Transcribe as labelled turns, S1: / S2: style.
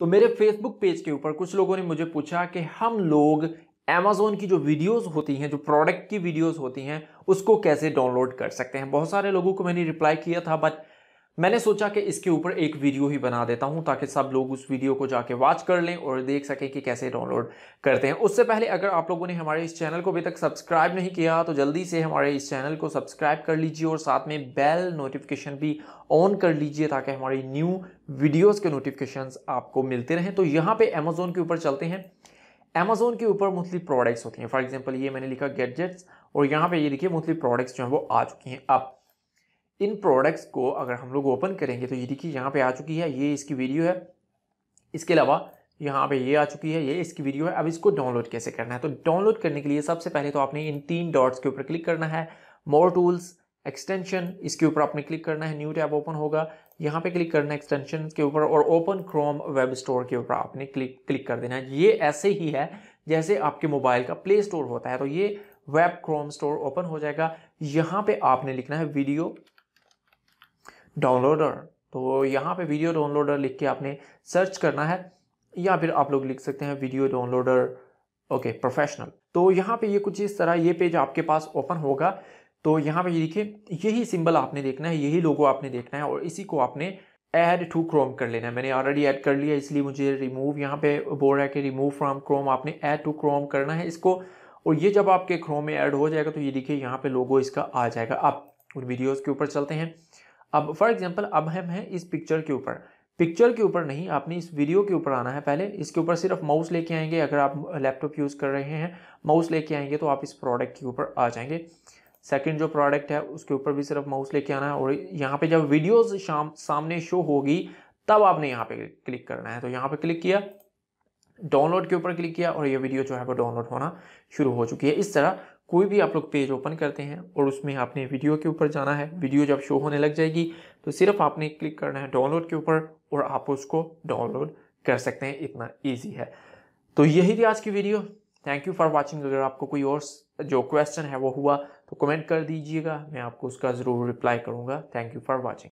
S1: तो मेरे Facebook page के ऊपर कुछ लोगों ने मुझे पूछा कि हम लोग अमेजोन की जो वीडियोस होती हैं जो प्रोडक्ट की वीडियोस होती हैं उसको कैसे डाउनलोड कर सकते हैं बहुत सारे लोगों को मैंने रिप्लाई किया था बट मैंने सोचा कि इसके ऊपर एक वीडियो ही बना देता हूं ताकि सब लोग उस वीडियो को जाके वॉच कर लें और देख सकें कि कैसे डाउनलोड करते हैं उससे पहले अगर आप लोगों ने हमारे इस चैनल को अभी तक सब्सक्राइब नहीं किया तो जल्दी से हमारे इस चैनल को सब्सक्राइब कर लीजिए और साथ में बेल नोटिफिकेशन भी ऑन कर लीजिए ताकि हमारी न्यू वीडियोज़ के नोटिफिकेशन आपको मिलते रहें तो यहाँ पर अमेज़ोन के ऊपर चलते हैं अमेज़ोन के ऊपर मुख्तलि प्रोडक्ट्स होती हैं फॉर एग्जाम्पल ये मैंने लिखा गैजेट्स और यहाँ पर ये लिखे मुख्तलि प्रोडक्ट्स जो हैं वो आ चुकी हैं अब इन प्रोडक्ट्स को अगर हम लोग ओपन करेंगे तो ये देखिए यहाँ पे आ चुकी है ये इसकी वीडियो है इसके अलावा यहाँ पे ये आ चुकी है ये इसकी वीडियो है अब इसको डाउनलोड कैसे करना है तो डाउनलोड करने के लिए सबसे पहले तो आपने इन तीन डॉट्स के ऊपर क्लिक करना है मोर टूल्स एक्सटेंशन इसके ऊपर आपने क्लिक करना है न्यू टैब ओपन होगा यहाँ पे क्लिक करना है एक्सटेंशन के ऊपर और ओपन क्रोम वेब स्टोर के ऊपर आपने क्लिक क्लिक कर देना है ये ऐसे ही है जैसे आपके मोबाइल का प्ले स्टोर होता है तो ये वेब क्रोम स्टोर ओपन हो जाएगा यहाँ पे आपने लिखना है वीडियो डाउनलोडर तो यहाँ पे वीडियो डाउनलोडर लिख के आपने सर्च करना है या फिर आप लोग लिख सकते हैं वीडियो डाउनलोडर ओके प्रोफेशनल तो यहाँ पे ये कुछ इस तरह ये पेज आपके पास ओपन होगा तो यहाँ पे ये देखिए यही सिंबल आपने देखना है यही लोगो आपने देखना है और इसी को आपने ऐड टू क्रोम कर लेना है मैंने ऑलरेडी ऐड कर लिया इसलिए मुझे रिमूव यहाँ पे बोल रहा है कि रिमूव फ्रॉम क्रोम आपने ऐड टू क्रोम करना है इसको और ये जब आपके क्रोम में ऐड हो जाएगा तो ये देखिए यहाँ पे लोगो इसका आ जाएगा आप उन वीडियोज़ के ऊपर चलते हैं अब फॉर एग्जाम्पल अब हम हैं इस पिक्चर के ऊपर पिक्चर के ऊपर नहीं आपने इस वीडियो के ऊपर आना है पहले इसके ऊपर सिर्फ माउस लेके आएंगे अगर आप लैपटॉप यूज़ कर रहे हैं माउस लेके आएंगे तो आप इस प्रोडक्ट के ऊपर आ जाएंगे सेकंड जो प्रोडक्ट है उसके ऊपर भी सिर्फ माउस लेके आना है और यहाँ पे जब वीडियोस शाम सामने शो होगी तब आपने यहाँ पे क्लिक करना है तो यहाँ पे क्लिक किया डाउनलोड के ऊपर क्लिक किया और ये वीडियो जो है वो डाउनलोड होना शुरू हो चुकी है इस तरह कोई भी आप लोग पेज ओपन करते हैं और उसमें आपने वीडियो के ऊपर जाना है वीडियो जब शो होने लग जाएगी तो सिर्फ आपने क्लिक करना है डाउनलोड के ऊपर और आप उसको डाउनलोड कर सकते हैं इतना ईजी है तो यही थी आज की video thank you for watching अगर आपको कोई और जो क्वेश्चन है वो हुआ तो कमेंट कर दीजिएगा मैं आपको उसका ज़रूर रिप्लाई करूँगा थैंक यू फॉर वॉचिंग